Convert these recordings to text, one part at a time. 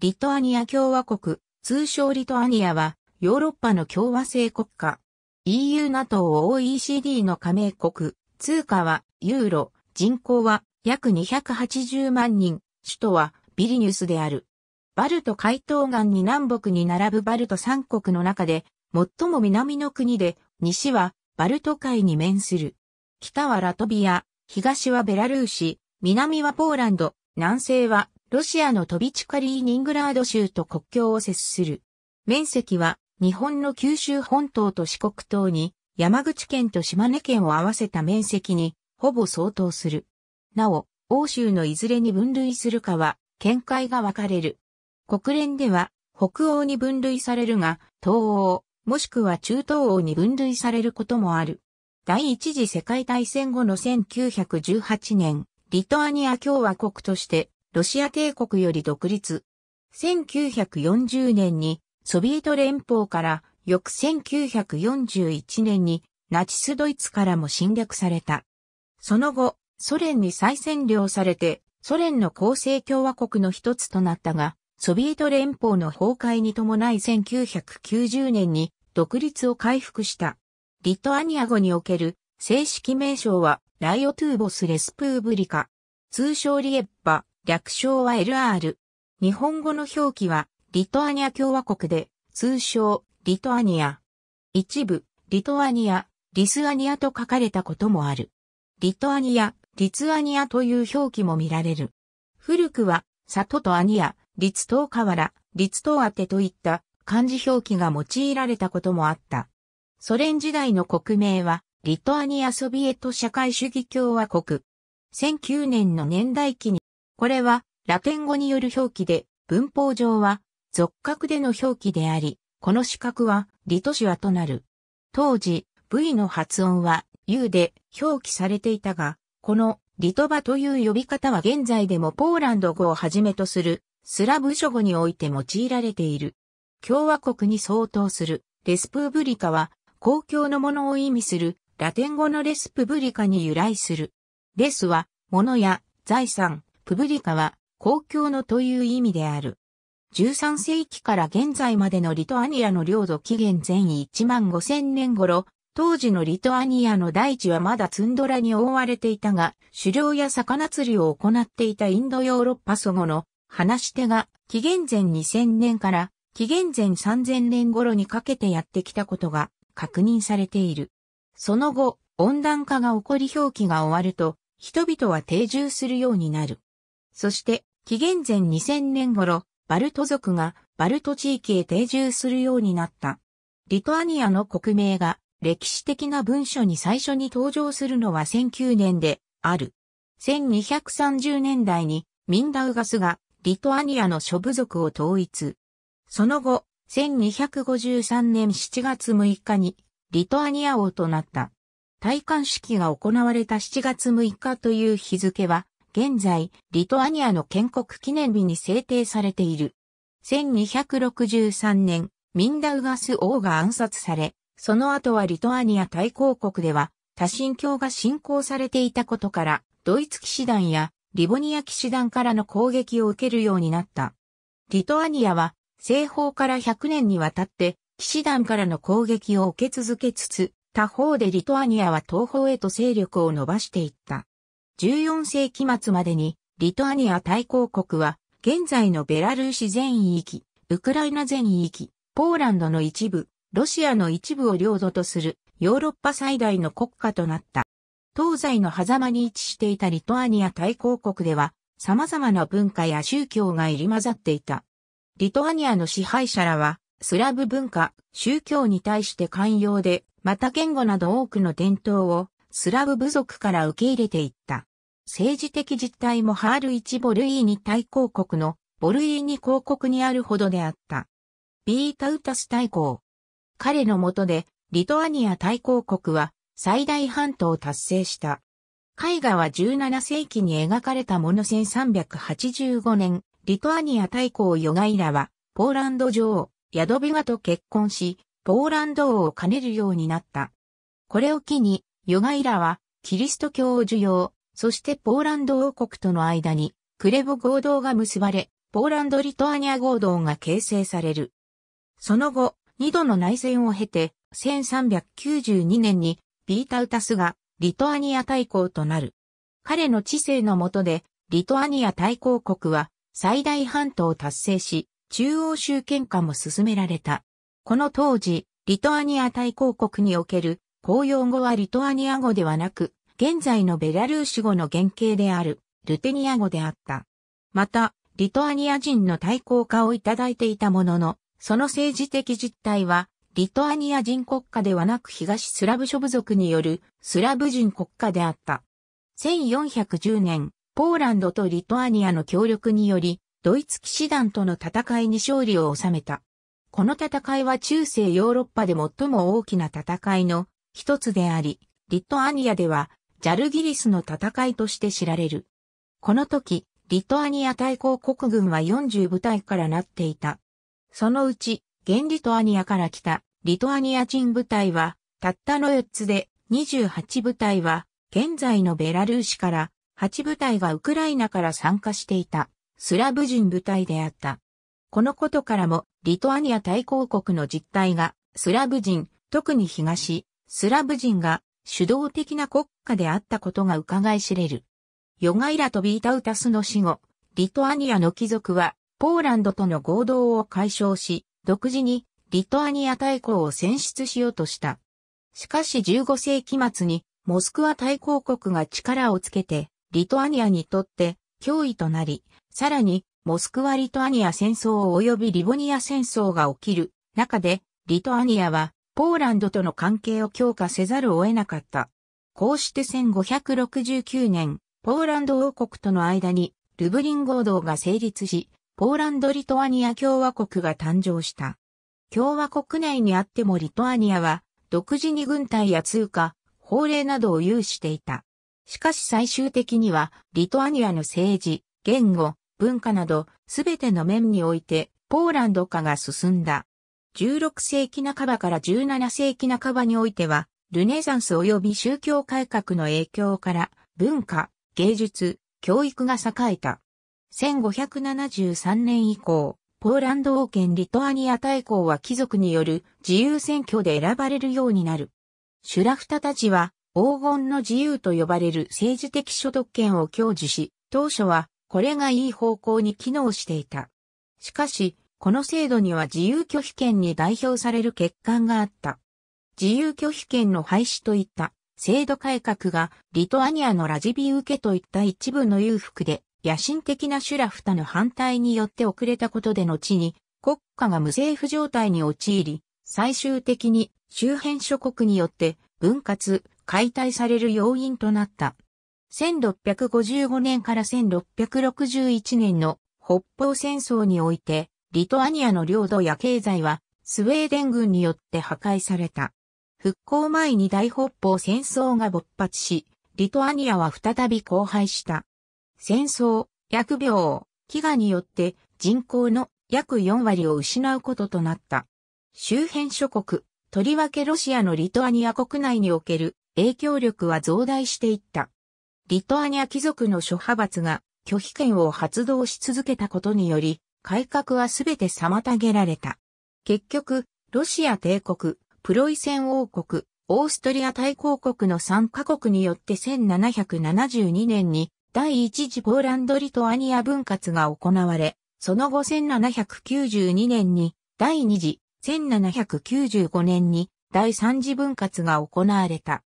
リトアニア共和国、通称リトアニアは、ヨーロッパの共和制国家。EU、NATO、OECD の加盟国。通貨は、ユーロ。人口は、約280万人。首都は、ビリニュスである。バルト海東岸に南北に並ぶバルト三国の中で、最も南の国で、西は、バルト海に面する。北はラトビア、東はベラルーシ、南はポーランド、南西はロシアのトビチカリーニングラード州と国境を接する。面積は日本の九州本島と四国島に山口県と島根県を合わせた面積にほぼ相当する。なお、欧州のいずれに分類するかは見解が分かれる。国連では北欧に分類されるが東欧、もしくは中東欧に分類されることもある。第一次世界大戦後の1918年、リトアニア共和国としてロシア帝国より独立。1940年にソビエト連邦から翌1941年にナチスドイツからも侵略された。その後、ソ連に再占領されて、ソ連の構成共和国の一つとなったが、ソビエト連邦の崩壊に伴い1990年に独立を回復した。リトアニア語における正式名称はライオトゥーボス・レスプーブリカ。通称リエッパ、略称は LR。日本語の表記は、リトアニア共和国で、通称、リトアニア。一部、リトアニア、リスアニアと書かれたこともある。リトアニア、リツアニアという表記も見られる。古くは、里とアニア、リツト河原、リツトウアテといった漢字表記が用いられたこともあった。ソ連時代の国名は、リトアニアソビエト社会主義共和国。19年の年代記にこれはラテン語による表記で、文法上は俗格での表記であり、この資格はリトシワとなる。当時、V の発音は U で表記されていたが、このリトバという呼び方は現在でもポーランド語をはじめとするスラブ諸語において用いられている。共和国に相当するレスプーブリカは公共のものを意味するラテン語のレスプブリカに由来する。レスは物や財産、プブリカは公共のという意味である。13世紀から現在までのリトアニアの領土紀元前1万5000年頃、当時のリトアニアの大地はまだツンドラに覆われていたが、狩猟や魚釣りを行っていたインドヨーロッパ祖語の話し手が紀元前2000年から紀元前3000年頃にかけてやってきたことが確認されている。その後、温暖化が起こり表記が終わると、人々は定住するようになる。そして、紀元前2000年頃、バルト族がバルト地域へ定住するようになった。リトアニアの国名が歴史的な文書に最初に登場するのは1009年である。1230年代にミンダウガスがリトアニアの諸部族を統一。その後、1253年7月6日にリトアニア王となった。戴冠式が行われた7月6日という日付は現在、リトアニアの建国記念日に制定されている。1263年、ミンダウガス王が暗殺され、その後はリトアニア大公国では、多神教が信仰されていたことから、ドイツ騎士団やリボニア騎士団からの攻撃を受けるようになった。リトアニアは、西方から100年にわたって、騎士団からの攻撃を受け続けつつ、他方でリトアニアは東方へと勢力を伸ばしていった。14世紀末までに、リトアニア大公国は、現在のベラルーシ全域、ウクライナ全域、ポーランドの一部、ロシアの一部を領土とするヨーロッパ最大の国家となった。東西の狭間に位置していたリトアニア大公国では様々な文化や宗教が入り混ざっていた。リトアニアの支配者らはスラブ文化、宗教に対して寛容で、また言語など多くの伝統をスラブ部族から受け入れていった。政治的実態もハール1ボルイーニ大公国のボルイーニ公国にあるほどであった。ビータウタス大公。彼の下で、リトアニア大公国は最大半島を達成した。絵画は17世紀に描かれたもの1385年、リトアニア大公ヨガイラは、ポーランド女王、ヤドビガと結婚し、ポーランド王を兼ねるようになった。これを機に、ヨガイラは、キリスト教を受容、そしてポーランド王国との間に、クレボ合同が結ばれ、ポーランド・リトアニア合同が形成される。その後、二度の内戦を経て、1392年にビータウタスがリトアニア大公となる。彼の知性の下で、リトアニア大公国は最大半島を達成し、中央集権化も進められた。この当時、リトアニア大公国における公用語はリトアニア語ではなく、現在のベラルーシ語の原型であるルテニア語であった。また、リトアニア人の対抗化をいただいていたものの、その政治的実態は、リトアニア人国家ではなく東スラブ諸部族によるスラブ人国家であった。1410年、ポーランドとリトアニアの協力により、ドイツ騎士団との戦いに勝利を収めた。この戦いは中世ヨーロッパで最も大きな戦いの一つであり、リトアニアではジャルギリスの戦いとして知られる。この時、リトアニア対抗国軍は40部隊からなっていた。そのうち、現リトアニアから来たリトアニア人部隊は、たったの4つで、28部隊は、現在のベラルーシから、8部隊がウクライナから参加していた、スラブ人部隊であった。このことからも、リトアニア対抗国の実態が、スラブ人、特に東、スラブ人が主導的な国家であったことが伺い知れる。ヨガイラとビータウタスの死後、リトアニアの貴族は、ポーランドとの合同を解消し、独自にリトアニア大公を選出しようとした。しかし15世紀末に、モスクワ大公国が力をつけて、リトアニアにとって脅威となり、さらに、モスクワ・リトアニア戦争及びリボニア戦争が起きる中で、リトアニアはポーランドとの関係を強化せざるを得なかった。こうして1569年、ポーランド王国との間にルブリン合同が成立し、ポーランド・リトアニア共和国が誕生した。共和国内にあってもリトアニアは独自に軍隊や通貨、法令などを有していた。しかし最終的にはリトアニアの政治、言語、文化などすべての面においてポーランド化が進んだ。16世紀半ばから17世紀半ばにおいては、ルネザンス及び宗教改革の影響から文化、芸術、教育が栄えた。1573年以降、ポーランド王権リトアニア大公は貴族による自由選挙で選ばれるようになる。シュラフタたちは黄金の自由と呼ばれる政治的所得権を享受し、当初はこれがいい方向に機能していた。しかし、この制度には自由拒否権に代表される欠陥があった。自由拒否権の廃止といった制度改革がリトアニアのラジビ受けといった一部の裕福で野心的なシュラフタの反対によって遅れたことで後に国家が無政府状態に陥り、最終的に周辺諸国によって分割、解体される要因となった。1655年から1661年の北方戦争においてリトアニアの領土や経済はスウェーデン軍によって破壊された。復興前に大北方戦争が勃発し、リトアニアは再び荒廃した。戦争、疫病、飢餓によって人口の約4割を失うこととなった。周辺諸国、とりわけロシアのリトアニア国内における影響力は増大していった。リトアニア貴族の諸派閥が拒否権を発動し続けたことにより、改革はすべて妨げられた。結局、ロシア帝国、プロイセン王国、オーストリア大公国の3カ国によって1772年に第一次ポーランド・リトアニア分割が行われ、その後1792年に第二次、1795年に第三次分割が行われた。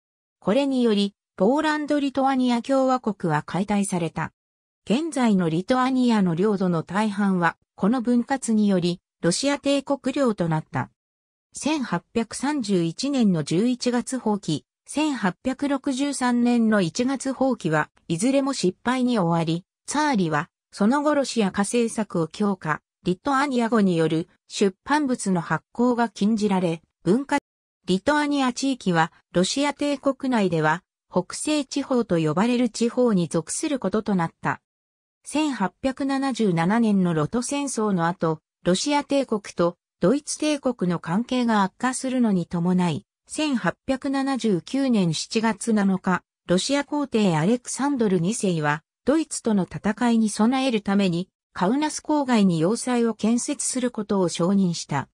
これにより、ポーランド・リトアニア共和国は解体された。現在のリトアニアの領土の大半はこの分割により、ロシア帝国領となった。1831年の11月放棄、1863年の1月放棄はいずれも失敗に終わり、ツァーリはその後ロシア化政策を強化、リトアニア語による出版物の発行が禁じられ、文化、リトアニア地域はロシア帝国内では北西地方と呼ばれる地方に属することとなった。1877年のロト戦争の後、ロシア帝国とドイツ帝国の関係が悪化するのに伴い、1879年7月7日、ロシア皇帝アレクサンドル2世は、ドイツとの戦いに備えるために、カウナス郊外に要塞を建設することを承認した。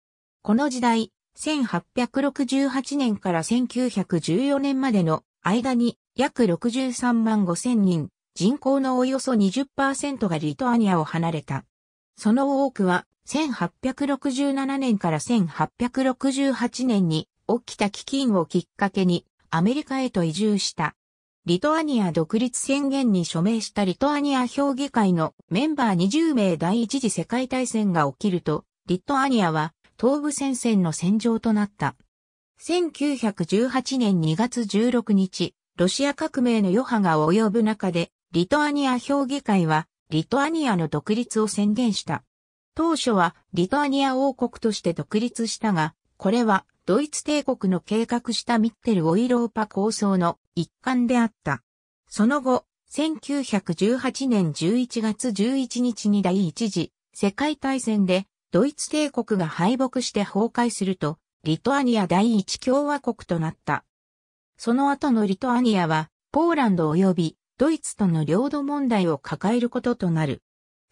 この時代、1868年から1914年までの間に約63万5千人、人口のおよそ20%がリトアニアを離れた。その多くは1867年から1868年に起きた飢饉をきっかけにアメリカへと移住した。リトアニア独立宣言に署名したリトアニア評議会のメンバー20名第一次世界大戦が起きると、リトアニアは東部戦線の戦場となった。1918年2月16日、ロシア革命の余波が及ぶ中で、リトアニア評議会は、リトアニアの独立を宣言した。当初は、リトアニア王国として独立したが、これは、ドイツ帝国の計画したミッテル・オイローパ構想の一環であった。その後、1918年11月11日に第一次世界大戦でドイツ帝国が敗北して崩壊するとリトアニア第一共和国となった。その後のリトアニアはポーランド及びドイツとの領土問題を抱えることとなる。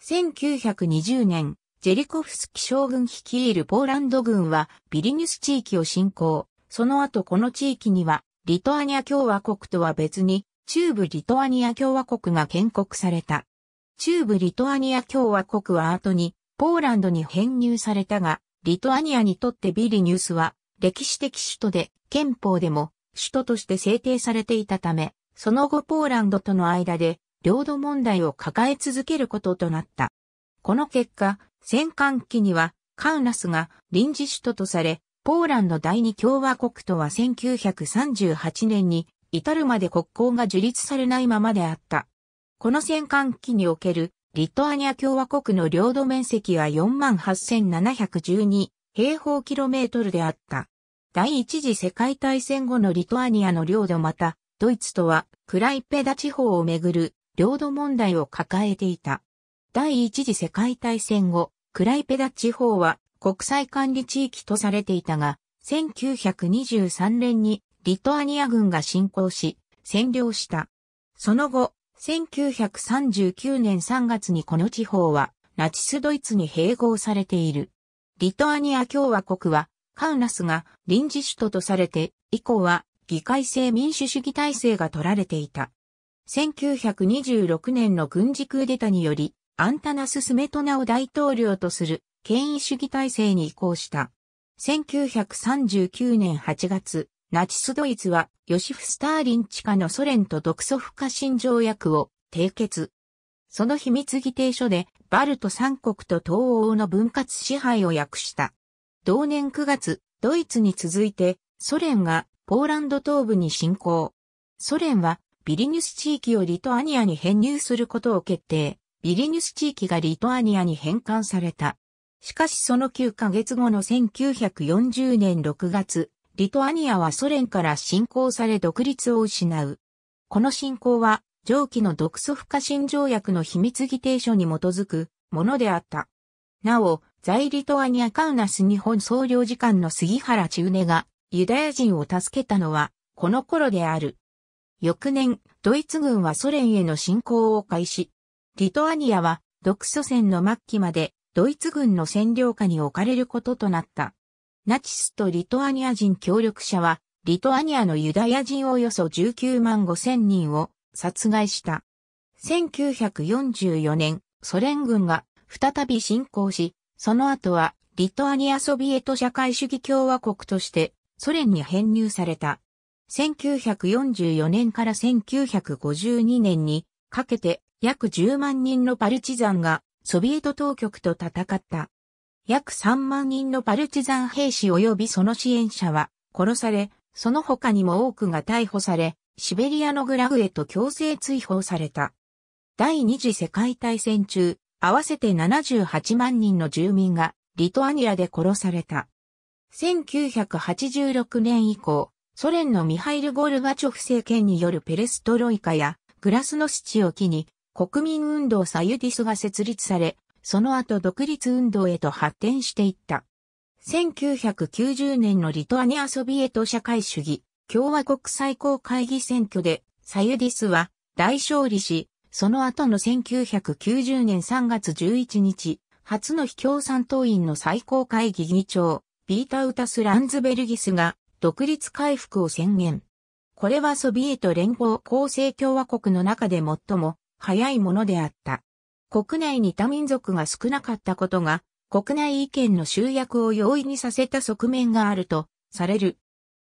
1920年、ジェリコフスキ将軍率いるポーランド軍はビリニュス地域を侵攻。その後この地域にはリトアニア共和国とは別に中部リトアニア共和国が建国された。中部リトアニア共和国は後にポーランドに編入されたが、リトアニアにとってビリニュスは歴史的首都で憲法でも首都として制定されていたため、その後ポーランドとの間で領土問題を抱え続けることとなった。この結果、戦艦機にはカウナスが臨時首都とされ、ポーランド第二共和国とは1938年に至るまで国交が樹立されないままであった。この戦艦機におけるリトアニア共和国の領土面積は48,712平方キロメートルであった。第一次世界大戦後のリトアニアの領土またドイツとは、クライペダ地方をめぐる、領土問題を抱えていた。第一次世界大戦後、クライペダ地方は国際管理地域とされていたが、1923年にリトアニア軍が侵攻し、占領した。その後、1939年3月にこの地方はナチスドイツに併合されている。リトアニア共和国はカウナスが臨時首都とされて、以降は議会制民主主義体制が取られていた。1926年の軍事クーデタにより、アンタナス・スメトナを大統領とする権威主義体制に移行した。1939年8月、ナチスドイツはヨシフ・スターリン地下のソ連と独ソ不可侵条約を締結。その秘密議定書でバルト三国と東欧の分割支配を訳した。同年9月、ドイツに続いてソ連がポーランド東部に侵攻。ソ連はビリニュス地域をリトアニアに編入することを決定。ビリニュス地域がリトアニアに返還された。しかしその9ヶ月後の1940年6月、リトアニアはソ連から侵攻され独立を失う。この侵攻は、上記の独ソ不可侵条約の秘密議定書に基づくものであった。なお、在リトアニアカウナス日本総領事館の杉原千根が、ユダヤ人を助けたのは、この頃である。翌年、ドイツ軍はソ連への侵攻を開始。リトアニアは、独ソ戦の末期まで、ドイツ軍の占領下に置かれることとなった。ナチスとリトアニア人協力者は、リトアニアのユダヤ人およそ19万5千人を殺害した。1944年、ソ連軍が再び侵攻し、その後はリトアニアソビエト社会主義共和国としてソ連に編入された。1944年から1952年にかけて約10万人のパルチザンがソビエト当局と戦った。約3万人のパルチザン兵士及びその支援者は殺され、その他にも多くが逮捕され、シベリアのグラフへと強制追放された。第二次世界大戦中、合わせて78万人の住民がリトアニアで殺された。1986年以降、ソ連のミハイル・ゴルバチョフ政権によるペレストロイカやグラスノスチを機に国民運動サユディスが設立され、その後独立運動へと発展していった。1990年のリトアニアソビエト社会主義共和国最高会議選挙でサユディスは大勝利し、その後の1990年3月11日、初の非共産党員の最高会議議長、ピータウタス・ランズベルギスが独立回復を宣言。これはソビエト連邦構成共和国の中で最も早いものであった。国内に多民族が少なかったことが国内意見の集約を容易にさせた側面があるとされる。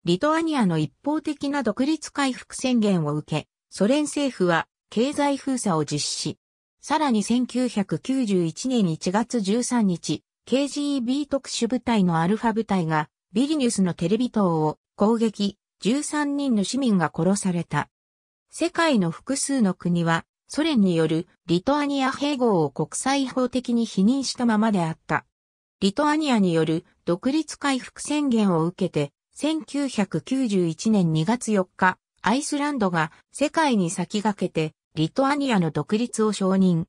リトアニアの一方的な独立回復宣言を受け、ソ連政府は経済封鎖を実施。さらに1991年1月13日、KGB 特殊部隊のアルファ部隊がビリニュスのテレビ塔を攻撃、13人の市民が殺された。世界の複数の国はソ連によるリトアニア併合を国際法的に否認したままであった。リトアニアによる独立回復宣言を受けて、1991年2月4日、アイスランドが世界に先駆けてリトアニアの独立を承認。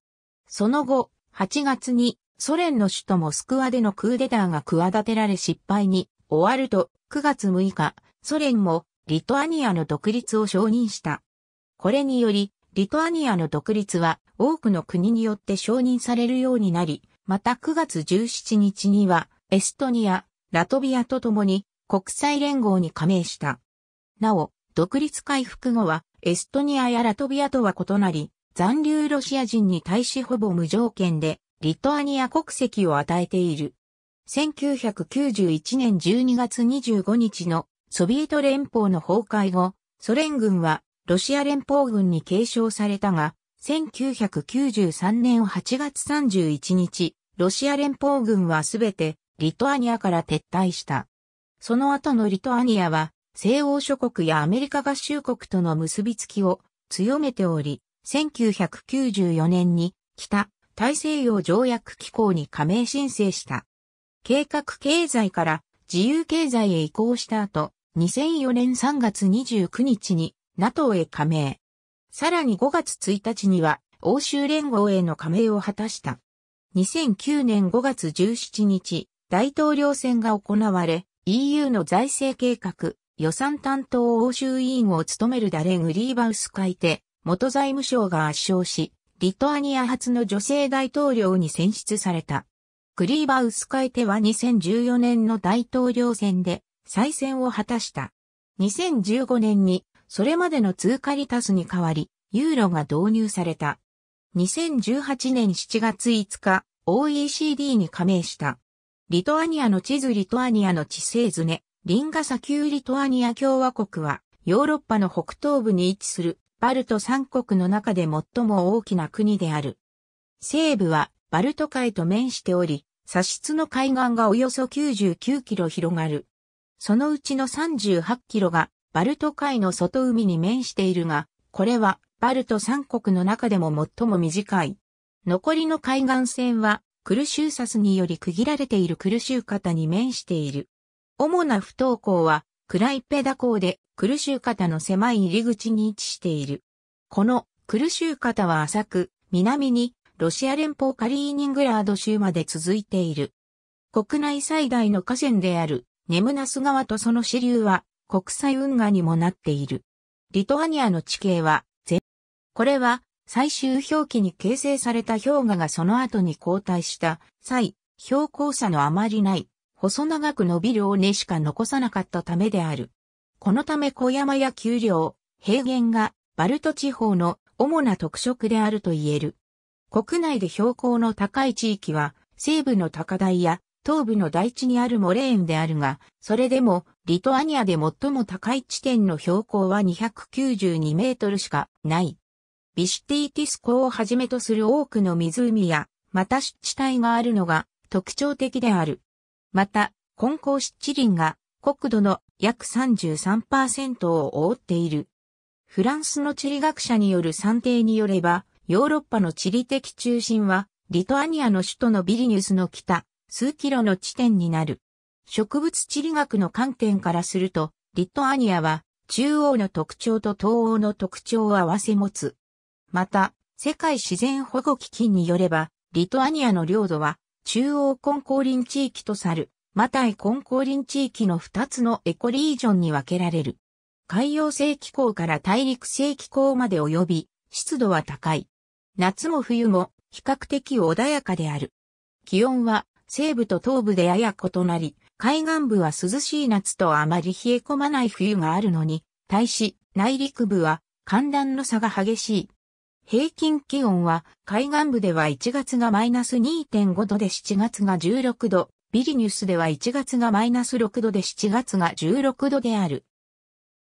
その後、8月にソ連の首都モスクワでのクーデターが企てられ失敗に終わると9月6日、ソ連もリトアニアの独立を承認した。これにより、リトアニアの独立は多くの国によって承認されるようになり、また9月17日にはエストニア、ラトビアと共に国際連合に加盟した。なお、独立回復後はエストニアやラトビアとは異なり、残留ロシア人に対しほぼ無条件でリトアニア国籍を与えている。1991年12月25日のソビエト連邦の崩壊後、ソ連軍はロシア連邦軍に継承されたが、1993年8月31日、ロシア連邦軍はすべてリトアニアから撤退した。その後のリトアニアは西欧諸国やアメリカ合衆国との結びつきを強めており、1994年に北大西洋条約機構に加盟申請した。計画経済から自由経済へ移行した後、2004年3月29日に NATO へ加盟。さらに5月1日には欧州連合への加盟を果たした。2009年5月17日、大統領選が行われ、EU の財政計画、予算担当欧州委員を務めるダレン・ウリーバウス会定、元財務省が圧勝し、リトアニア初の女性大統領に選出された。クリーバウスカイテは2014年の大統領選で再選を果たした。2015年にそれまでの通貨リタスに代わり、ユーロが導入された。2018年7月5日、OECD に加盟した。リトアニアの地図リトアニアの地勢図ね、リンガューリトアニア共和国は、ヨーロッパの北東部に位置するバルト三国の中で最も大きな国である。西部はバルト海と面しており、左室の海岸がおよそ99キロ広がる。そのうちの38キロがバルト海の外海に面しているが、これはバルト三国の中でも最も短い。残りの海岸線はクルシューサスにより区切られているクルシュータに面している。主な不登校はクライペダ港で苦州方の狭い入り口に位置している。この苦州方は浅く、南にロシア連邦カリーニングラード州まで続いている。国内最大の河川であるネムナス川とその支流は国際運河にもなっている。リトアニアの地形は全、これは最終表記に形成された氷河がその後に交代した際、標高差のあまりない、細長く伸びる尾根しか残さなかったためである。このため小山や丘陵、平原がバルト地方の主な特色であると言える。国内で標高の高い地域は西部の高台や東部の大地にあるモレーンであるが、それでもリトアニアで最も高い地点の標高は292メートルしかない。ビシティティス湖をはじめとする多くの湖や、また湿地帯があるのが特徴的である。また、混交湿地林が国土の約33%を覆っている。フランスの地理学者による算定によれば、ヨーロッパの地理的中心は、リトアニアの首都のビリニュスの北、数キロの地点になる。植物地理学の観点からすると、リトアニアは中央の特徴と東欧の特徴を合わせ持つ。また、世界自然保護基金によれば、リトアニアの領土は中央根交林地域とさる。マタイコンコーリン地域の2つのエコリージョンに分けられる。海洋性気候から大陸性気候まで及び、湿度は高い。夏も冬も比較的穏やかである。気温は西部と東部でやや異なり、海岸部は涼しい夏とあまり冷え込まない冬があるのに、対し内陸部は寒暖の差が激しい。平均気温は海岸部では1月がマイナス2.5度で7月が16度、ビリニュスでは1月がマイナス6度で7月が16度である。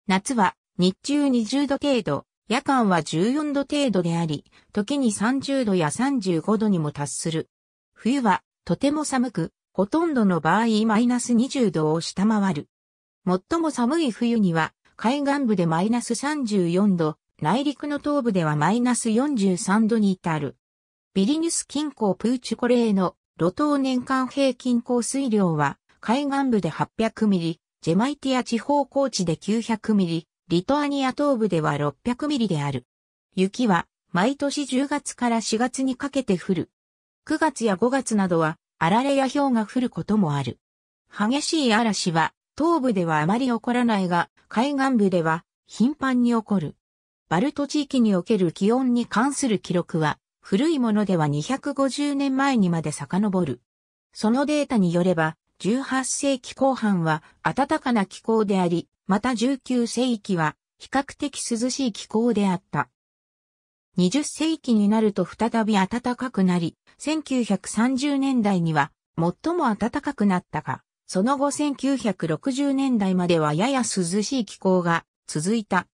夏は日中20度程度、夜間は14度程度であり、時に30度や35度にも達する。冬はとても寒く、ほとんどの場合マイナス20度を下回る。最も寒い冬には、海岸部でマイナス34度、内陸の東部ではマイナス43度に至る。ビリニュス近郊プーチュコレーの路頭年間平均降水量は、海岸部で800ミリ、ジェマイティア地方高地で900ミリ、リトアニア東部では600ミリである。雪は、毎年10月から4月にかけて降る。9月や5月などは、あられや氷が降ることもある。激しい嵐は、東部ではあまり起こらないが、海岸部では頻繁に起こる。バルト地域における気温に関する記録は、古いものでは250年前にまで遡る。そのデータによれば、18世紀後半は暖かな気候であり、また19世紀は比較的涼しい気候であった。20世紀になると再び暖かくなり、1930年代には最も暖かくなったが、その後1960年代まではやや涼しい気候が続いた。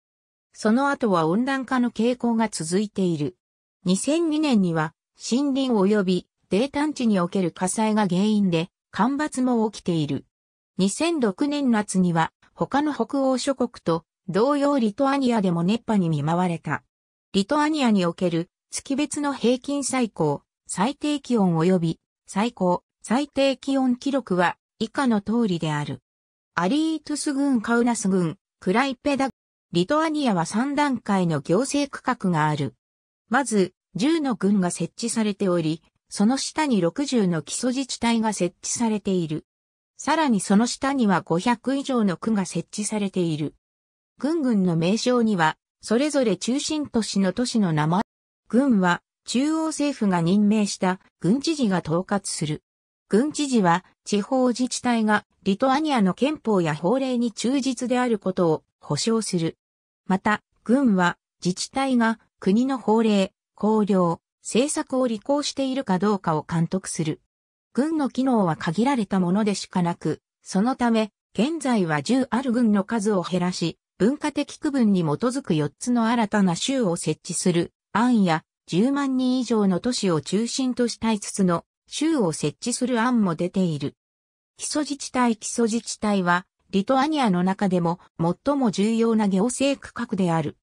その後は温暖化の傾向が続いている。2002年には森林及び低炭地における火災が原因で干ばつも起きている。2006年夏には他の北欧諸国と同様リトアニアでも熱波に見舞われた。リトアニアにおける月別の平均最高、最低気温及び最高、最低気温記録は以下の通りである。アリートゥス郡カウナス郡、クライペダ。リトアニアは3段階の行政区画がある。まず、10の軍が設置されており、その下に60の基礎自治体が設置されている。さらにその下には500以上の区が設置されている。軍軍の名称には、それぞれ中心都市の都市の名前。軍は、中央政府が任命した軍知事が統括する。軍知事は、地方自治体がリトアニアの憲法や法令に忠実であることを保障する。また、軍は、自治体が国の法令、綱領、政策を履行しているかどうかを監督する。軍の機能は限られたものでしかなく、そのため、現在は10ある軍の数を減らし、文化的区分に基づく4つの新たな州を設置する、案や10万人以上の都市を中心とした5つの州を設置する案も出ている。基礎自治体基礎自治体は、リトアニアの中でも最も重要な行政区画である。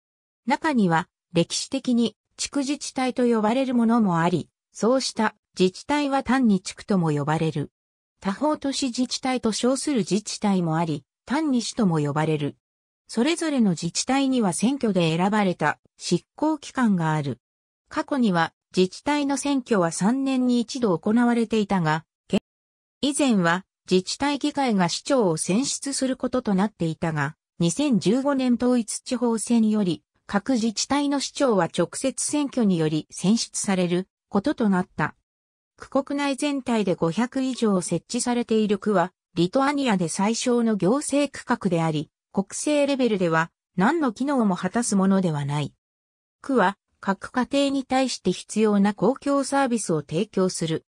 中には歴史的に地区自治体と呼ばれるものもあり、そうした自治体は単に地区とも呼ばれる。他方都市自治体と称する自治体もあり、単に市とも呼ばれる。それぞれの自治体には選挙で選ばれた執行機関がある。過去には自治体の選挙は3年に一度行われていたが、以前は自治体議会が市長を選出することとなっていたが、2015年統一地方選より各自治体の市長は直接選挙により選出されることとなった。区国内全体で500以上設置されている区は、リトアニアで最小の行政区画であり、国政レベルでは何の機能も果たすものではない。区は各家庭に対して必要な公共サービスを提供する。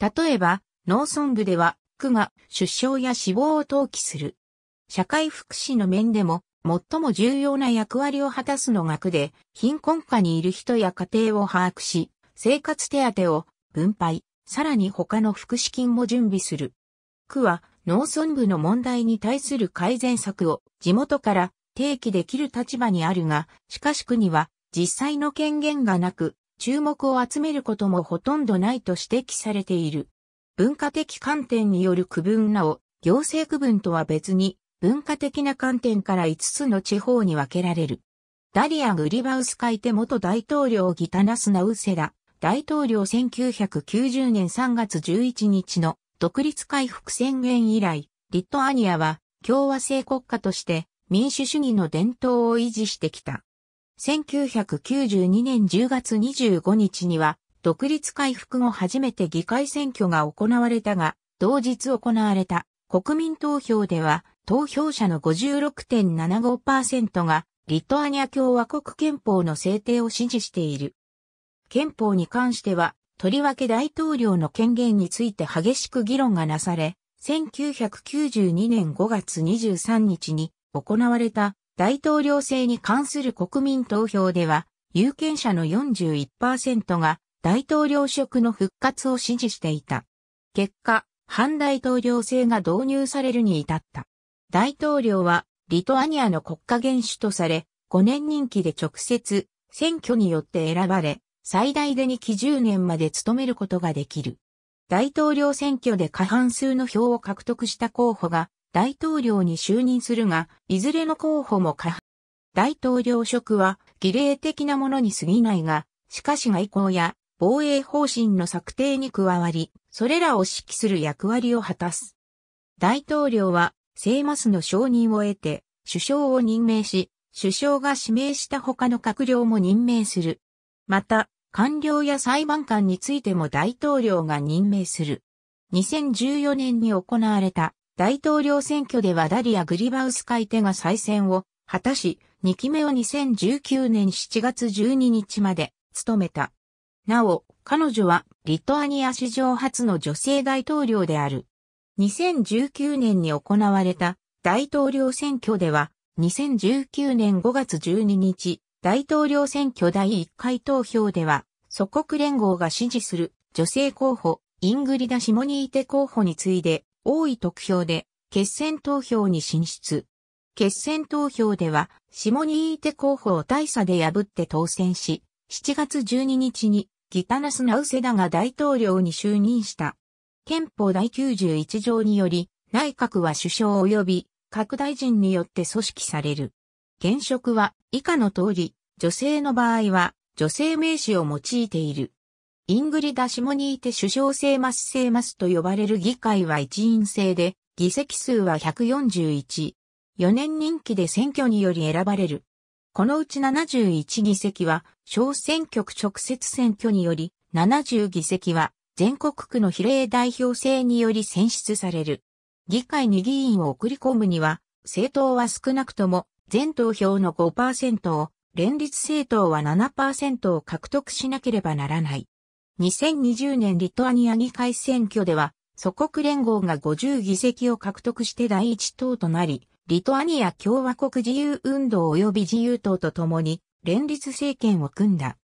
例えば、農村部では区が出生や死亡を登記する。社会福祉の面でも最も重要な役割を果たすのが区で、貧困下にいる人や家庭を把握し、生活手当を分配、さらに他の福祉金も準備する。区は農村部の問題に対する改善策を地元から提起できる立場にあるが、しかし区には実際の権限がなく、注目を集めることもほとんどないと指摘されている。文化的観点による区分なお、行政区分とは別に文化的な観点から5つの地方に分けられる。ダリア・グリバウスカイテ元大統領ギタナスナウセラ、大統領1990年3月11日の独立回復宣言以来、リトアニアは共和制国家として民主主義の伝統を維持してきた。1992年10月25日には、独立回復後初めて議会選挙が行われたが、同日行われた国民投票では投票者の56.75%がリトアニア共和国憲法の制定を支持している。憲法に関しては、とりわけ大統領の権限について激しく議論がなされ、1992年5月23日に行われた大統領制に関する国民投票では、有権者の41%が大統領職の復活を支持していた。結果、反大統領制が導入されるに至った。大統領はリトアニアの国家元首とされ、5年任期で直接選挙によって選ばれ、最大で2期10年まで務めることができる。大統領選挙で過半数の票を獲得した候補が大統領に就任するが、いずれの候補も過半大統領職は儀礼的なものに過ぎないが、しかし外交や防衛方針の策定に加わり、それらを指揮する役割を果たす。大統領はセーマスの承認を得て、首相を任命し、首相が指名した他の閣僚も任命する。また、官僚や裁判官についても大統領が任命する。2014年に行われた大統領選挙ではダリア・グリバウス会手が再選を果たし、2期目を2019年7月12日まで務めた。なお、彼女はリトアニア史上初の女性大統領である。2019年に行われた大統領選挙では、2019年5月12日、大統領選挙第1回投票では、祖国連合が支持する女性候補、イングリダ・シモニーテ候補に次いで、多い得票で、決選投票に進出。決選投票では、シモニーテ候補を大差で破って当選し、7月12日にギタナス・ナウセダが大統領に就任した。憲法第91条により、内閣は首相及び各大臣によって組織される。現職は以下の通り、女性の場合は女性名詞を用いている。イングリダ・シモニーテ首相制マス制マスと呼ばれる議会は一員制で、議席数は141。4年任期で選挙により選ばれる。このうち71議席は小選挙区直接選挙により、70議席は全国区の比例代表制により選出される。議会に議員を送り込むには、政党は少なくとも全投票の5%を、連立政党は7%を獲得しなければならない。2020年リトアニア議会選挙では、祖国連合が50議席を獲得して第一党となり、リトアニア共和国自由運動及び自由党と共に連立政権を組んだ。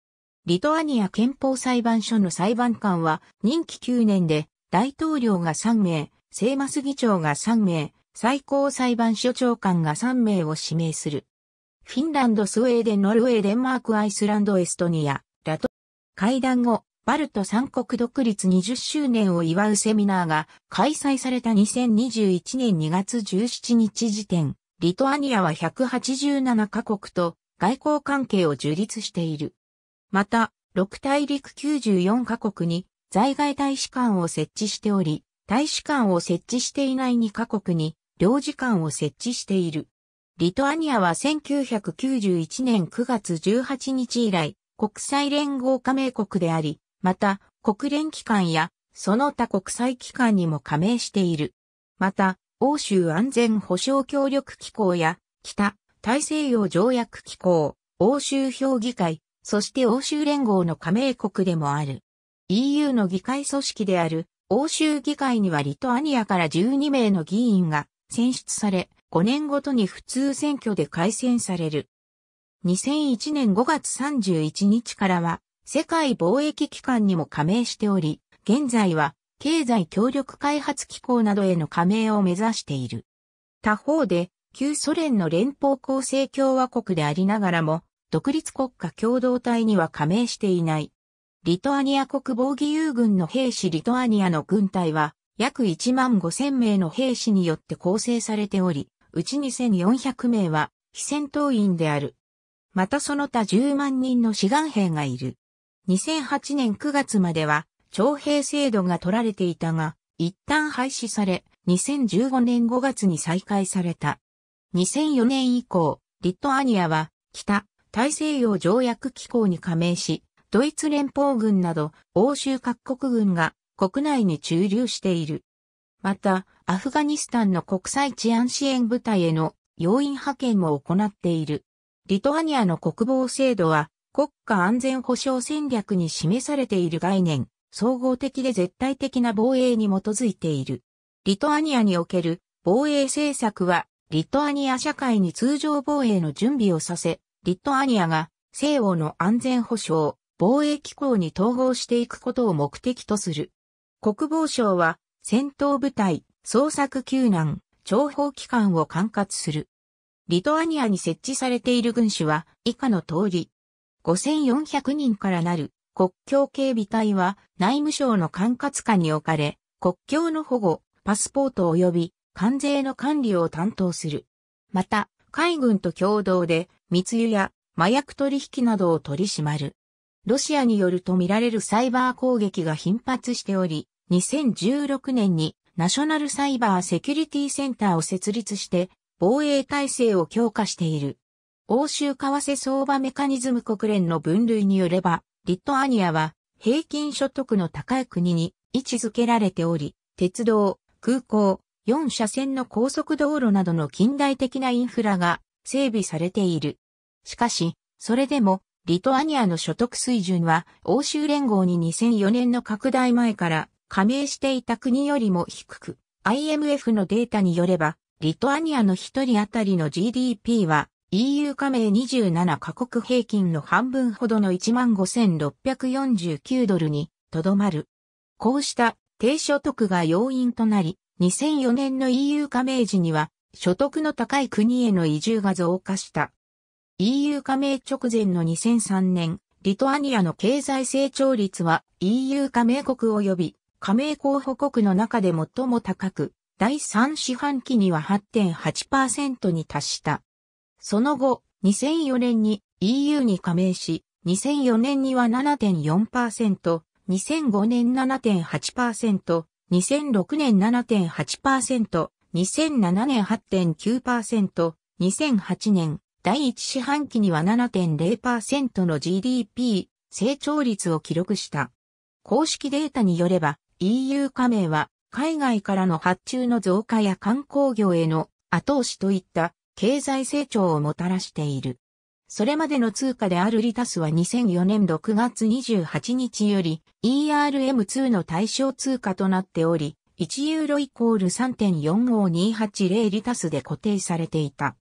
リトアニア憲法裁判所の裁判官は任期9年で大統領が3名、聖マス議長が3名、最高裁判所長官が3名を指名する。フィンランド、スウェーデン、ノルウェー、デンマーク、アイスランド、エストニア、ラト、会談後、バルト三国独立20周年を祝うセミナーが開催された2021年2月17日時点、リトアニアは187カ国と外交関係を樹立している。また、6大陸94カ国に在外大使館を設置しており、大使館を設置していない2カ国に領事館を設置している。リトアニアは1991年9月18日以来、国際連合加盟国であり、また、国連機関や、その他国際機関にも加盟している。また、欧州安全保障協力機構や、北、大西洋条約機構、欧州評議会、そして欧州連合の加盟国でもある。EU の議会組織である欧州議会にはリトアニアから12名の議員が選出され、5年ごとに普通選挙で改選される。2001年5月31日からは世界貿易機関にも加盟しており、現在は経済協力開発機構などへの加盟を目指している。他方で、旧ソ連の連邦構成共和国でありながらも、独立国家共同体には加盟していない。リトアニア国防義勇軍の兵士リトアニアの軍隊は約1万5千名の兵士によって構成されており、うち2400名は非戦闘員である。またその他10万人の志願兵がいる。2008年9月までは徴兵制度が取られていたが、一旦廃止され、2015年5月に再開された。2004年以降、リトアニアは北、大西洋条約機構に加盟し、ドイツ連邦軍など欧州各国軍が国内に駐留している。また、アフガニスタンの国際治安支援部隊への要員派遣も行っている。リトアニアの国防制度は国家安全保障戦略に示されている概念、総合的で絶対的な防衛に基づいている。リトアニアにおける防衛政策は、リトアニア社会に通常防衛の準備をさせ、リトアニアが西欧の安全保障、防衛機構に統合していくことを目的とする。国防省は戦闘部隊、捜索救難、諜報機関を管轄する。リトアニアに設置されている軍種は以下の通り。5400人からなる国境警備隊は内務省の管轄下に置かれ、国境の保護、パスポート及び関税の管理を担当する。また、海軍と共同で密輸や麻薬取引などを取り締まる。ロシアによるとみられるサイバー攻撃が頻発しており、2016年にナショナルサイバーセキュリティセンターを設立して防衛体制を強化している。欧州為替相場メカニズム国連の分類によれば、リトアニアは平均所得の高い国に位置づけられており、鉄道、空港、4車線の高速道路などの近代的なインフラが整備されている。しかし、それでも、リトアニアの所得水準は、欧州連合に2004年の拡大前から加盟していた国よりも低く、IMF のデータによれば、リトアニアの一人当たりの GDP は、EU 加盟27カ国平均の半分ほどの15,649ドルにとどまる。こうした低所得が要因となり、2004年の EU 加盟時には、所得の高い国への移住が増加した。EU 加盟直前の2003年、リトアニアの経済成長率は EU 加盟国及び加盟候補国の中で最も高く、第3四半期には8.8%に達した。その後、2004年に EU に加盟し、2004年には7.4%、2005年7.8%、2006年7.8%、2007年8.9%、2008年第1四半期には7.0%の GDP 成長率を記録した。公式データによれば EU 加盟は海外からの発注の増加や観光業への後押しといった経済成長をもたらしている。それまでの通貨であるリタスは2004年6月28日より ERM2 の対象通貨となっており、1ユーロイコール3.45280リタスで固定されていた。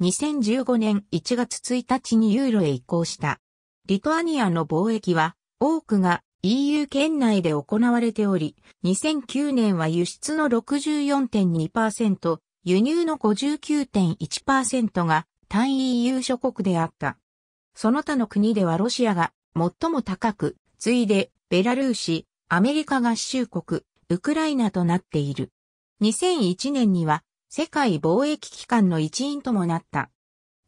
2015年1月1日にユーロへ移行した。リトアニアの貿易は多くが EU 圏内で行われており、2009年は輸出の64.2%、輸入の59.1%が単位 EU 諸国であった。その他の国ではロシアが最も高く、次いでベラルーシ、アメリカ合衆国、ウクライナとなっている。2001年には世界貿易機関の一員ともなった。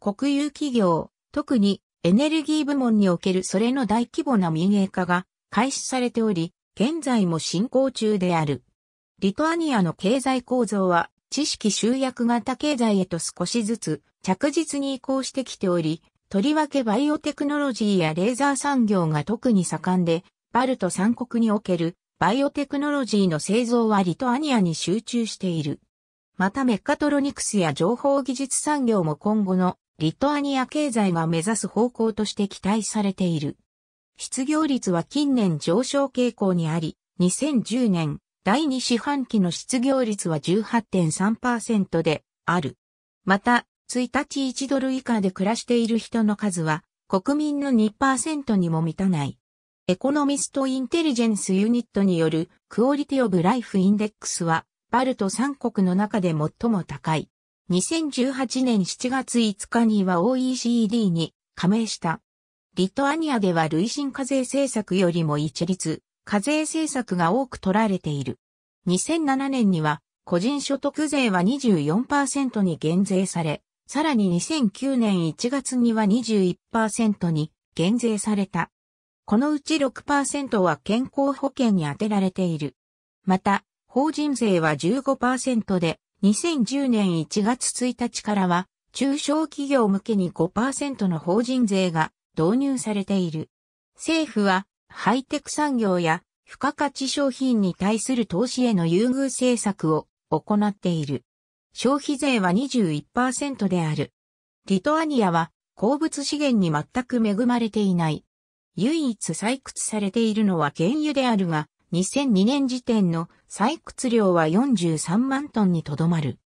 国有企業、特にエネルギー部門におけるそれの大規模な民営化が開始されており、現在も進行中である。リトアニアの経済構造は知識集約型経済へと少しずつ着実に移行してきており、とりわけバイオテクノロジーやレーザー産業が特に盛んで、バルト三国におけるバイオテクノロジーの製造はリトアニアに集中している。またメカトロニクスや情報技術産業も今後のリトアニア経済が目指す方向として期待されている。失業率は近年上昇傾向にあり、2010年第2四半期の失業率は18.3%である。また、1日1ドル以下で暮らしている人の数は国民の2%にも満たない。エコノミストインテリジェンスユニットによるクオリティオブライフインデックスはバルト3国の中で最も高い。2018年7月5日には OECD に加盟した。リトアニアでは累進課税政策よりも一律、課税政策が多く取られている。2007年には、個人所得税は24%に減税され、さらに2009年1月には21%に減税された。このうち6%は健康保険に充てられている。また、法人税は15%で、2010年1月1日からは、中小企業向けに5%の法人税が導入されている。政府はハイテク産業や付加価値商品に対する投資への優遇政策を行っている。消費税は21%である。リトアニアは鉱物資源に全く恵まれていない。唯一採掘されているのは原油であるが、2002年時点の採掘量は43万トンにとどまる。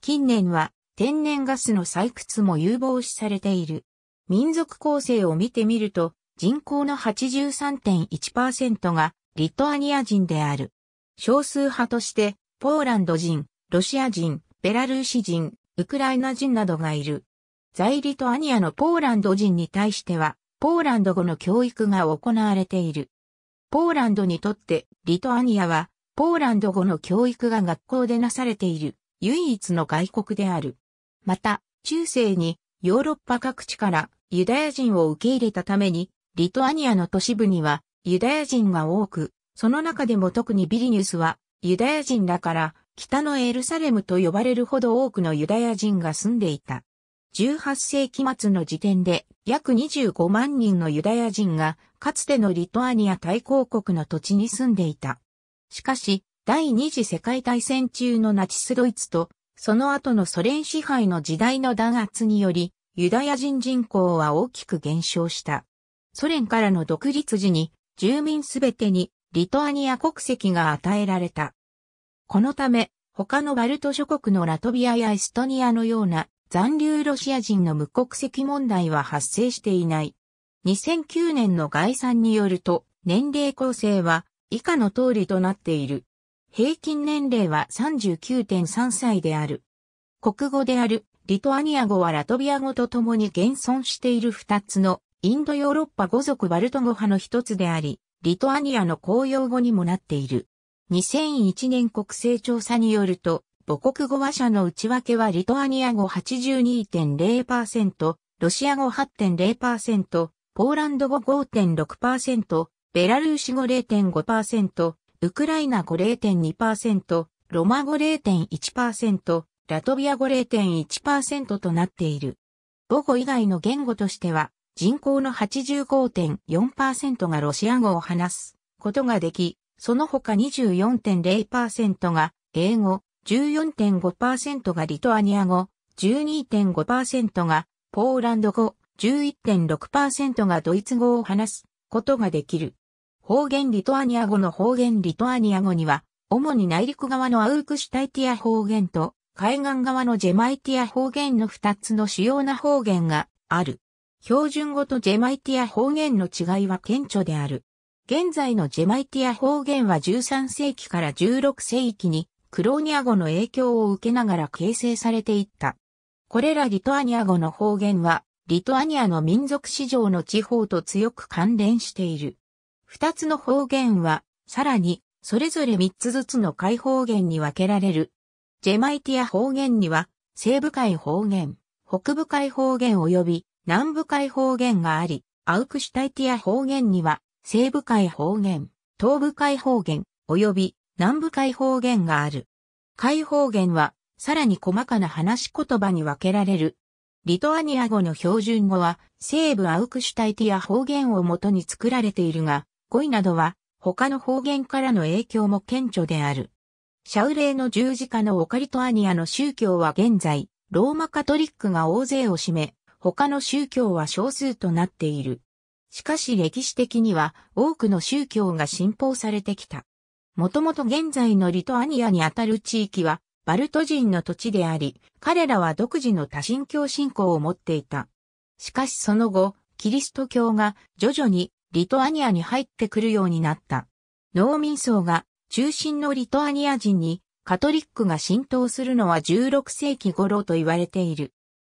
近年は天然ガスの採掘も有望視されている。民族構成を見てみると、人口の83.1%がリトアニア人である。少数派としてポーランド人、ロシア人、ベラルーシ人、ウクライナ人などがいる。在リトアニアのポーランド人に対しては、ポーランド語の教育が行われている。ポーランドにとってリトアニアは、ポーランド語の教育が学校でなされている唯一の外国である。また、中世にヨーロッパ各地からユダヤ人を受け入れたためにリトアニアの都市部にはユダヤ人が多く、その中でも特にビリニュスはユダヤ人だから北のエルサレムと呼ばれるほど多くのユダヤ人が住んでいた。18世紀末の時点で約25万人のユダヤ人がかつてのリトアニア大公国の土地に住んでいた。しかし、第二次世界大戦中のナチスドイツとその後のソ連支配の時代の弾圧によりユダヤ人人口は大きく減少した。ソ連からの独立時に、住民すべてにリトアニア国籍が与えられた。このため、他のバルト諸国のラトビアやエストニアのような残留ロシア人の無国籍問題は発生していない。2009年の概算によると、年齢構成は以下の通りとなっている。平均年齢は39.3歳である。国語であるリトアニア語はラトビア語と共に現存している2つのインドヨーロッパ語族バルト語派の一つであり、リトアニアの公用語にもなっている。2001年国勢調査によると、母国語話者の内訳はリトアニア語82.0%、ロシア語8.0%、ポーランド語5.6%、ベラルーシ語0.5%、ウクライナ語0.2%、ロマ語0.1%、ラトビア語0.1%となっている。母語以外の言語としては、人口の85.4%がロシア語を話すことができ、その他24.0%が英語、14.5%がリトアニア語、12.5%がポーランド語、11.6%がドイツ語を話すことができる。方言リトアニア語の方言リトアニア語には、主に内陸側のアウクシュタイティア方言と、海岸側のジェマイティア方言の2つの主要な方言がある。標準語とジェマイティア方言の違いは顕著である。現在のジェマイティア方言は13世紀から16世紀にクローニア語の影響を受けながら形成されていった。これらリトアニア語の方言は、リトアニアの民族史上の地方と強く関連している。二つの方言は、さらに、それぞれ三つずつの解方言に分けられる。ジェマイティア方言には、西部海方言、北部海方言及び南部海方言があり、アウクシュタイティア方言には、西部海方言、東部海方言、及び南部海方言がある。海方言は、さらに細かな話し言葉に分けられる。リトアニア語の標準語は、西部アウクシュタイティア方言をもとに作られているが、語彙などは、他の方言からの影響も顕著である。シャウレイの十字架のオカリトアニアの宗教は現在、ローマカトリックが大勢を占め、他の宗教は少数となっている。しかし歴史的には多くの宗教が信奉されてきた。もともと現在のリトアニアにあたる地域はバルト人の土地であり、彼らは独自の多神教信仰を持っていた。しかしその後、キリスト教が徐々にリトアニアに入ってくるようになった。農民層が中心のリトアニア人にカトリックが浸透するのは16世紀頃と言われている。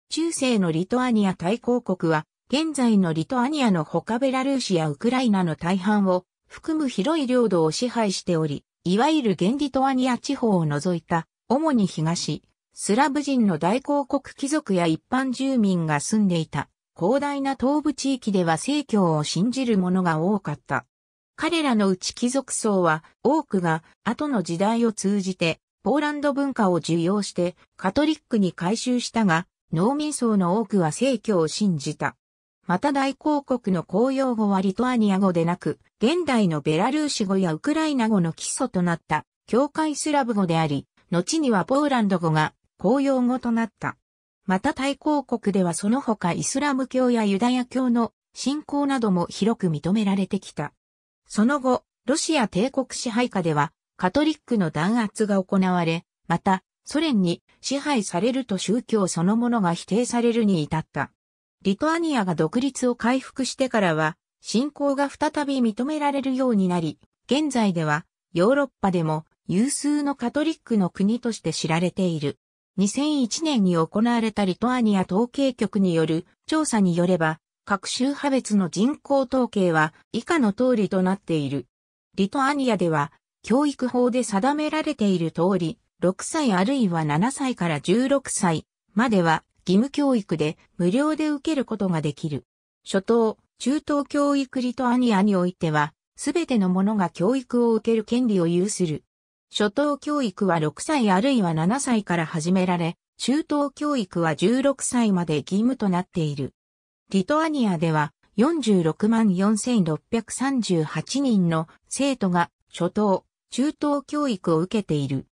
中世のリトアニア大公国は、現在のリトアニアの他ベラルーシやウクライナの大半を含む広い領土を支配しており、いわゆる現リトアニア地方を除いた、主に東、スラブ人の大公国貴族や一般住民が住んでいた、広大な東部地域では正教を信じる者が多かった。彼らのうち貴族層は多くが後の時代を通じてポーランド文化を受容してカトリックに改修したが、農民層の多くは正教を信じた。また大公国の公用語はリトアニア語でなく、現代のベラルーシ語やウクライナ語の基礎となった、教会スラブ語であり、後にはポーランド語が公用語となった。また大公国ではその他イスラム教やユダヤ教の信仰なども広く認められてきた。その後、ロシア帝国支配下ではカトリックの弾圧が行われ、またソ連に支配されると宗教そのものが否定されるに至った。リトアニアが独立を回復してからは、信仰が再び認められるようになり、現在ではヨーロッパでも有数のカトリックの国として知られている。2001年に行われたリトアニア統計局による調査によれば、各州派別の人口統計は以下の通りとなっている。リトアニアでは、教育法で定められている通り、6歳あるいは7歳から16歳までは義務教育で無料で受けることができる。初等、中等教育リトアニアにおいては、すべての者が教育を受ける権利を有する。初等教育は6歳あるいは7歳から始められ、中等教育は16歳まで義務となっている。リトアニアでは46万4638人の生徒が初等、中等教育を受けている。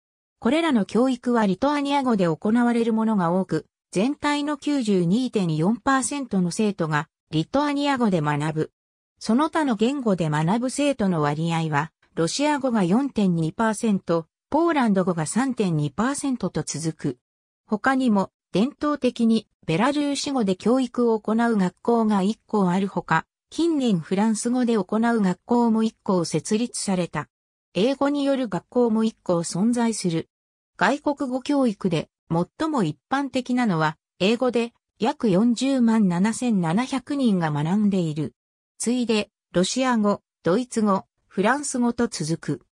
これらの教育はリトアニア語で行われるものが多く、全体の92.4%の生徒がリトアニア語で学ぶ。その他の言語で学ぶ生徒の割合は、ロシア語が4.2%、ポーランド語が3.2%と続く。他にも、伝統的にベラルーシ語で教育を行う学校が1校あるほか、近年フランス語で行う学校も1校設立された。英語による学校も1校存在する。外国語教育で最も一般的なのは、英語で約40万7700人が学んでいる。次いで、ロシア語、ドイツ語、フランス語と続く。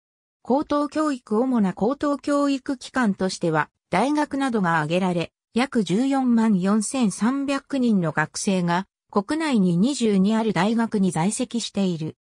高等教育主な高等教育機関としては、大学などが挙げられ、約14万4300人の学生が、国内に22ある大学に在籍している。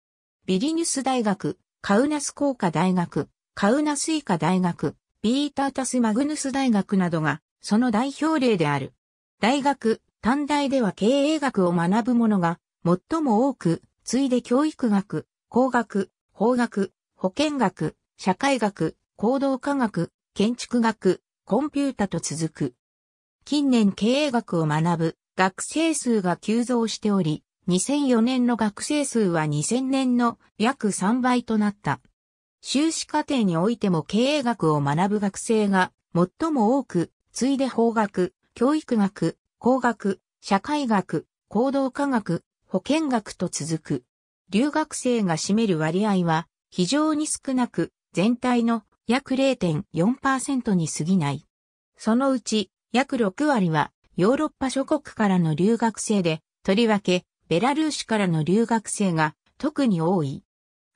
ビリニュス大学、カウナス工科大学、カウナス医科大学、ピーター・タス・マグヌス大学などが、その代表例である。大学、短大では経営学を学ぶ者が、最も多く、ついで教育学、工学、法学、保健学、社会学、行動科学、建築学、コンピュータと続く。近年経営学を学ぶ学生数が急増しており、2004年の学生数は2000年の約3倍となった。修士課程においても経営学を学ぶ学生が最も多く、次いで法学、教育学、工学、社会学、行動科学、保健学と続く。留学生が占める割合は非常に少なく、全体の約0.4%に過ぎない。そのうち約6割はヨーロッパ諸国からの留学生で、とりわけベラルーシからの留学生が特に多い。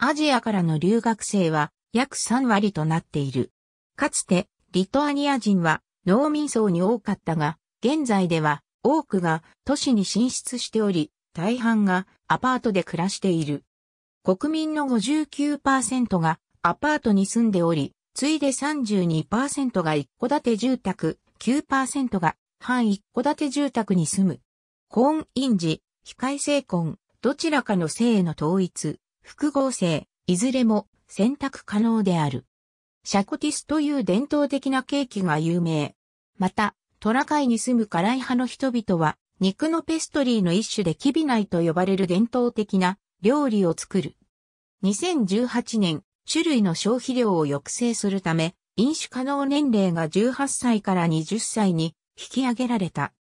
アジアからの留学生は約3割となっている。かつて、リトアニア人は農民層に多かったが、現在では多くが都市に進出しており、大半がアパートで暮らしている。国民の59%がアパートに住んでおり、ついで32%が一戸建て住宅、9%が半一戸建て住宅に住む。婚姻時、非改正婚、どちらかの性への統一、複合性、いずれも選択可能である。シャコティスという伝統的なケーキが有名。また、トラカイに住む辛い派の人々は、肉のペストリーの一種でキビナイと呼ばれる伝統的な料理を作る。2018年、種類の消費量を抑制するため、飲酒可能年齢が18歳から20歳に引き上げられた。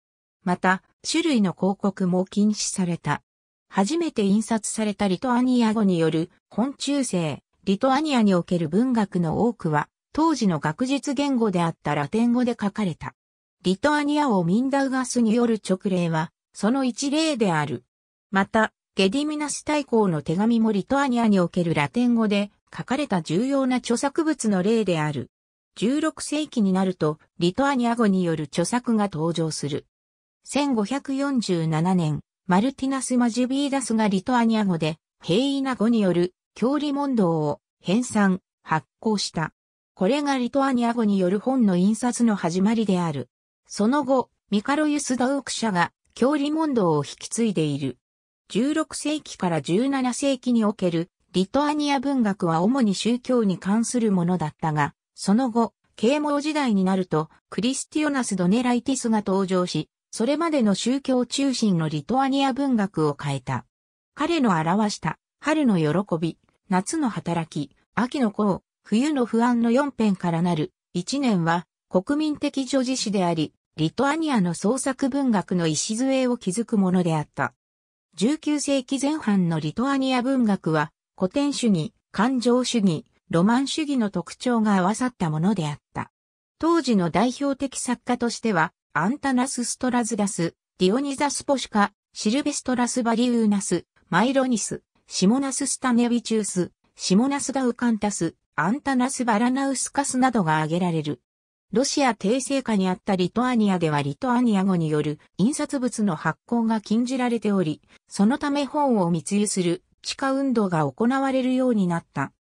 また、種類の広告も禁止された。初めて印刷されたリトアニア語による本中世、リトアニアにおける文学の多くは、当時の学術言語であったラテン語で書かれた。リトアニア王ミンダウガスによる直令は、その一例である。また、ゲディミナス大公の手紙もリトアニアにおけるラテン語で書かれた重要な著作物の例である。16世紀になると、リトアニア語による著作が登場する。1547年、マルティナス・マジュビーダスがリトアニア語で、平易な語による、教理問答を、編纂、発行した。これがリトアニア語による本の印刷の始まりである。その後、ミカロユス・ドウク社が、教理問答を引き継いでいる。16世紀から17世紀における、リトアニア文学は主に宗教に関するものだったが、その後、啓蒙時代になると、クリスティオナス・ドネライティスが登場し、それまでの宗教中心のリトアニア文学を変えた。彼の表した春の喜び、夏の働き、秋の幸、冬の不安の4編からなる一年は国民的女子誌であり、リトアニアの創作文学の礎を築くものであった。19世紀前半のリトアニア文学は古典主義、感情主義、ロマン主義の特徴が合わさったものであった。当時の代表的作家としては、アンタナス・ストラズダス、ディオニザス・ポシカ、シルベストラス・バリウーナス、マイロニス、シモナス・スタネビチュース、シモナス・ガウカンタス、アンタナス・バラナウスカスなどが挙げられる。ロシア帝政下にあったリトアニアではリトアニア語による印刷物の発行が禁じられており、そのため本を密輸する地下運動が行われるようになった。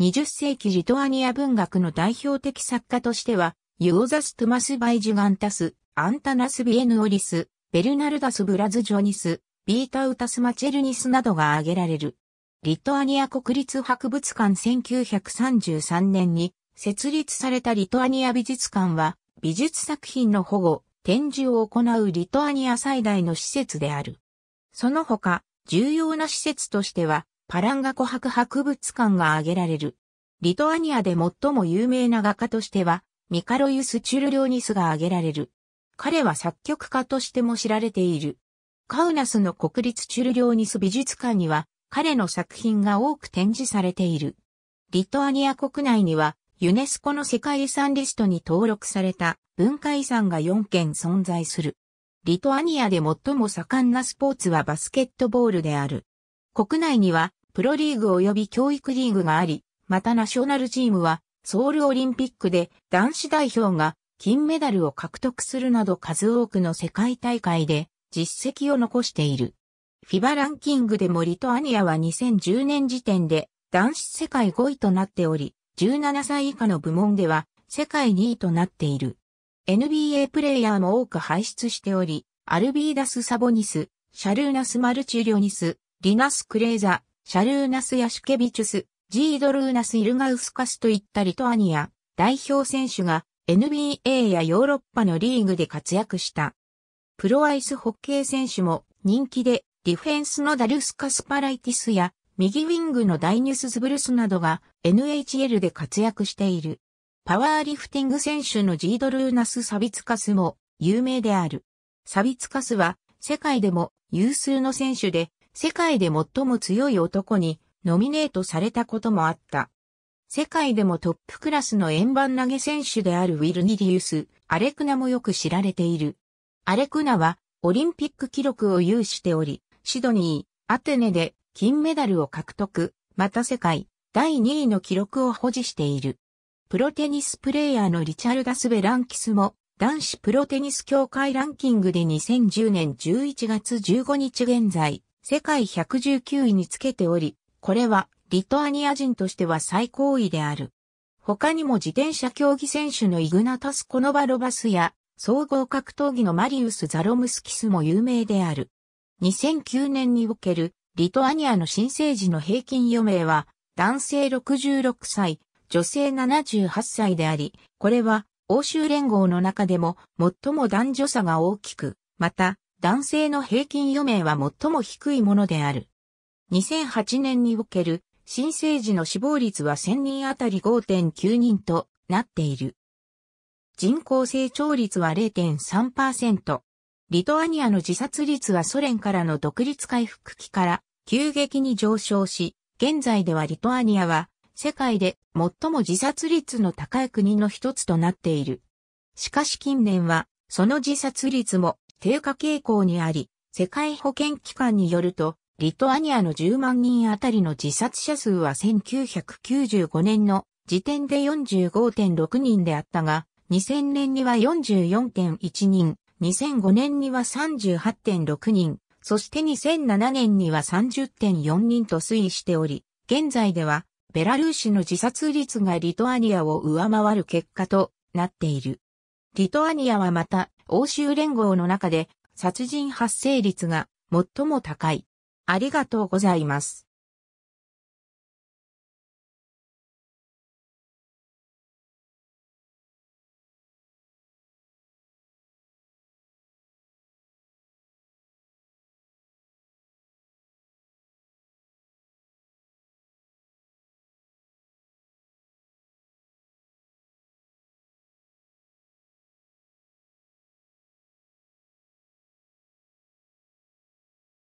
20世紀リトアニア文学の代表的作家としては、ユオザス・トゥマス・バイジュガンタス、アンタナス・ビエヌオリス、ベルナルダス・ブラズジョニス、ビータウタス・マチェルニスなどが挙げられる。リトアニア国立博物館1933年に設立されたリトアニア美術館は美術作品の保護、展示を行うリトアニア最大の施設である。その他、重要な施設としてはパランガ湖博博物館が挙げられる。リトアニアで最も有名な画家としてはミカロユス・チュルリョーニスが挙げられる。彼は作曲家としても知られている。カウナスの国立チュルリョーニス美術館には彼の作品が多く展示されている。リトアニア国内にはユネスコの世界遺産リストに登録された文化遺産が4件存在する。リトアニアで最も盛んなスポーツはバスケットボールである。国内にはプロリーグ及び教育リーグがあり、またナショナルチームはソウルオリンピックで男子代表が金メダルを獲得するなど数多くの世界大会で実績を残している。フィバランキングでもリトアニアは2010年時点で男子世界5位となっており、17歳以下の部門では世界2位となっている。NBA プレイヤーも多く輩出しており、アルビーダス・サボニス、シャルーナス・マルチュリョニス、リナス・クレーザ、シャルーナス・ヤシュケビチュス、ジードルーナス・イルガウスカスといったリトアニア代表選手が NBA やヨーロッパのリーグで活躍した。プロアイスホッケー選手も人気で、ディフェンスのダルスカスパライティスや、右ウィングのダイニュスズブルスなどが NHL で活躍している。パワーリフティング選手のジードルーナス・サビツカスも有名である。サビツカスは世界でも有数の選手で世界で最も強い男にノミネートされたこともあった。世界でもトップクラスの円盤投げ選手であるウィルニディウス、アレクナもよく知られている。アレクナはオリンピック記録を有しており、シドニー、アテネで金メダルを獲得、また世界第2位の記録を保持している。プロテニスプレーヤーのリチャルダス・ベランキスも男子プロテニス協会ランキングで2010年11月15日現在、世界119位につけており、これはリトアニア人としては最高位である。他にも自転車競技選手のイグナタス・コノバロバスや、総合格闘技のマリウス・ザロムスキスも有名である。2009年におけるリトアニアの新生児の平均余命は男性66歳、女性78歳であり、これは欧州連合の中でも最も男女差が大きく、また男性の平均余命は最も低いものである。2008年における新生児の死亡率は1000人あたり5.9人となっている。人口成長率は0.3%。リトアニアの自殺率はソ連からの独立回復期から急激に上昇し、現在ではリトアニアは世界で最も自殺率の高い国の一つとなっている。しかし近年はその自殺率も低下傾向にあり、世界保健機関によるとリトアニアの10万人あたりの自殺者数は1995年の時点で45.6人であったが、2000年には44.1人、2005年には38.6人、そして2007年には30.4人と推移しており、現在ではベラルーシの自殺率がリトアニアを上回る結果となっている。リトアニアはまた欧州連合の中で殺人発生率が最も高いありがとうございます。